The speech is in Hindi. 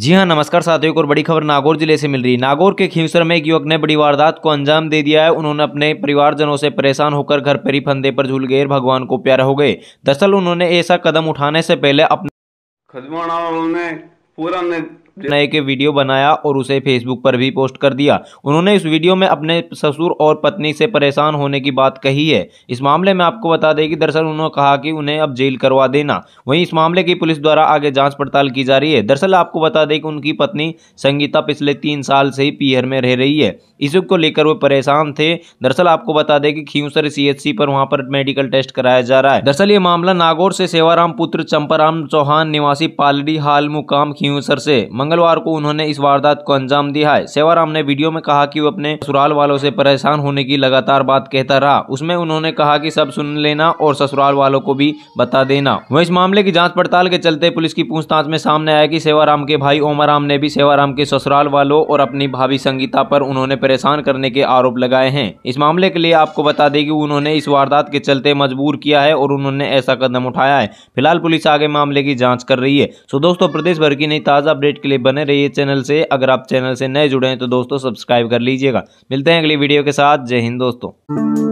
जी हाँ नमस्कार साथियों और बड़ी खबर नागौर जिले से मिल रही है नागौर के खींवसर में एक युवक ने बड़ी वारदात को अंजाम दे दिया है उन्होंने अपने परिवारजनों से परेशान होकर घर पर ही फंदे पर झूल गए भगवान को प्यारा हो गए दरअसल उन्होंने ऐसा कदम उठाने से पहले अपने खजवाना उन्होंने पूरा ने एक वीडियो बनाया और उसे फेसबुक पर भी पोस्ट कर दिया उन्होंने इस वीडियो में अपने ससुर और पत्नी से परेशान होने की बात कही है इस मामले में आपको बता दें कि दरअसल उन्होंने कहा कि उन्हें अब जेल करवा देना वहीं इस मामले की पुलिस द्वारा आगे जांच पड़ताल की जा रही है दरअसल आपको बता दें कि उनकी पत्नी संगीता पिछले तीन साल से ही पीहर में रह रही है इस को लेकर वे परेशान थे दरअसल आपको बता दें कि खींसर सी पर वहाँ पर मेडिकल टेस्ट कराया जा रहा है दरअसल ये मामला नागौर से सेवाराम पुत्र चंपाराम चौहान निवासी पालड़ी हाल मुकाम खींसर से मंगलवार को उन्होंने इस वारदात को अंजाम दिया है सेवाराम ने वीडियो में कहा कि वो अपने ससुराल वालों से परेशान होने की लगातार बात कहता रहा उसमें उन्होंने कहा कि सब सुन लेना और ससुराल वालों को भी बता देना वह इस मामले की जाँच पड़ताल के चलते पुलिस की पूछताछ में सामने आया की सेवाराम के भाई ओमाराम ने भी सेवाराम के ससुराल वालों और अपनी भाभी संगीता पर उन्होंने परेशान करने के आरोप लगाए हैं इस मामले के लिए आपको बता दें कि उन्होंने इस वारदात के चलते मजबूर किया है और उन्होंने ऐसा कदम उठाया है फिलहाल पुलिस आगे मामले की जाँच कर रही है सो दोस्तों प्रदेश भर की नई ताज़ा अपडेट के लिए लिए बने रहिए चैनल से अगर आप चैनल से नए जुड़े हैं तो दोस्तों सब्सक्राइब कर लीजिएगा मिलते हैं अगली वीडियो के साथ जय हिंद दोस्तों